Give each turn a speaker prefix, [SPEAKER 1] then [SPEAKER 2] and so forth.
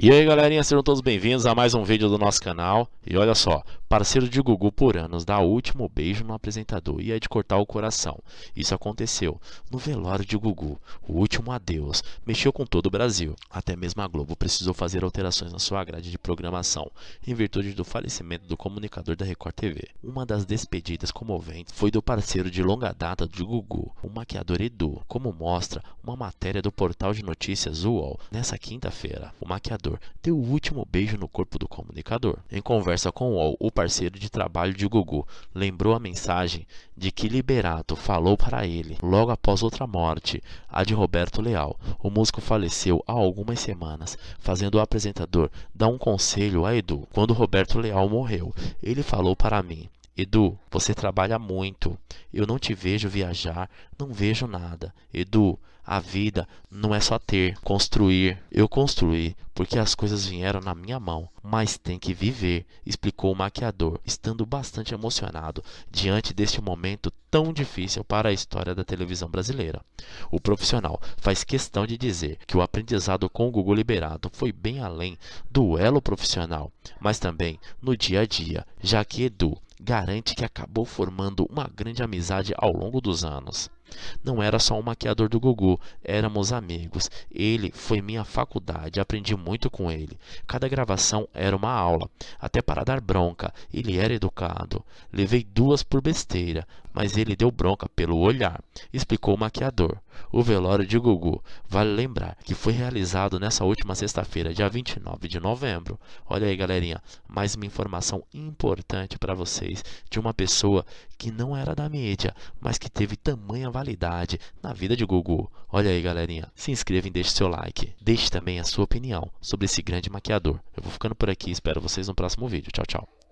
[SPEAKER 1] E aí galerinha, sejam todos bem-vindos a mais um vídeo do nosso canal E olha só, Parceiro de Gugu por anos, dá o último beijo no apresentador e é de cortar o coração. Isso aconteceu no velório de Gugu, o último adeus. Mexeu com todo o Brasil. Até mesmo a Globo precisou fazer alterações na sua grade de programação, em virtude do falecimento do comunicador da Record TV. Uma das despedidas comoventes foi do parceiro de longa data de Gugu, o maquiador Edu, como mostra uma matéria do portal de notícias UOL. Nessa quinta-feira, o maquiador deu o último beijo no corpo do comunicador. Em conversa com o UOL, o parceiro de trabalho de Gugu lembrou a mensagem de que Liberato falou para ele logo após outra morte, a de Roberto Leal. O músico faleceu há algumas semanas, fazendo o apresentador dar um conselho a Edu. Quando Roberto Leal morreu, ele falou para mim: Edu, você trabalha muito. Eu não te vejo viajar, não vejo nada. Edu, a vida não é só ter, construir. Eu construí porque as coisas vieram na minha mão, mas tem que viver, explicou o maquiador, estando bastante emocionado diante deste momento tão difícil para a história da televisão brasileira. O profissional faz questão de dizer que o aprendizado com o Google liberado foi bem além do elo profissional, mas também no dia a dia, já que Edu garante que acabou formando uma grande amizade ao longo dos anos. Não era só o maquiador do Gugu, éramos amigos. Ele foi minha faculdade, aprendi muito com ele. Cada gravação era uma aula, até para dar bronca. Ele era educado. Levei duas por besteira, mas ele deu bronca pelo olhar, explicou o maquiador. O velório de Gugu, vale lembrar que foi realizado nessa última sexta-feira, dia 29 de novembro. Olha aí, galerinha, mais uma informação importante para vocês de uma pessoa que não era da mídia, mas que teve tamanha qualidade na vida de Gugu. Olha aí, galerinha. Se inscreva e deixe seu like. Deixe também a sua opinião sobre esse grande maquiador. Eu vou ficando por aqui, espero vocês no próximo vídeo. Tchau, tchau.